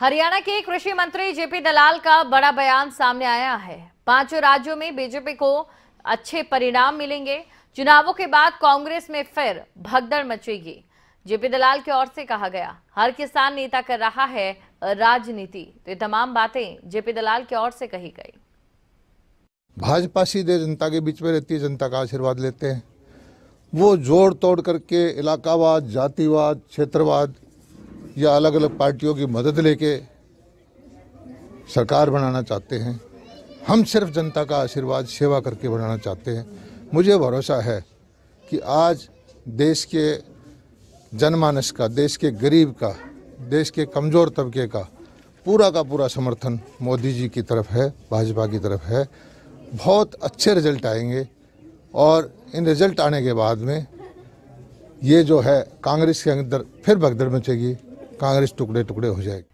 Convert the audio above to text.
हरियाणा के कृषि मंत्री जेपी दलाल का बड़ा बयान सामने आया है पांचों राज्यों में बीजेपी को अच्छे परिणाम मिलेंगे चुनावों के बाद कांग्रेस में फिर भगदड़ मचेगी जेपी दलाल की ओर से कहा गया हर किसान नेता कर रहा है राजनीति तो ये तमाम बातें जेपी दलाल की ओर से कही गई भाजपा सीधे जनता के बीच में रहती है जनता का आशीर्वाद लेते हैं वो जोड़ तोड़ करके इलाकावाद जातिवाद क्षेत्रवाद या अलग अलग पार्टियों की मदद लेके सरकार बनाना चाहते हैं हम सिर्फ जनता का आशीर्वाद सेवा करके बनाना चाहते हैं मुझे भरोसा है कि आज देश के जनमानस का देश के गरीब का देश के कमज़ोर तबके का पूरा का पूरा समर्थन मोदी जी की तरफ है भाजपा की तरफ है बहुत अच्छे रिजल्ट आएंगे और इन रिजल्ट आने के बाद में ये जो है कांग्रेस के अंदर फिर भगदड़ मचेगी कांग्रेस टुकड़े टुकड़े हो जाएगी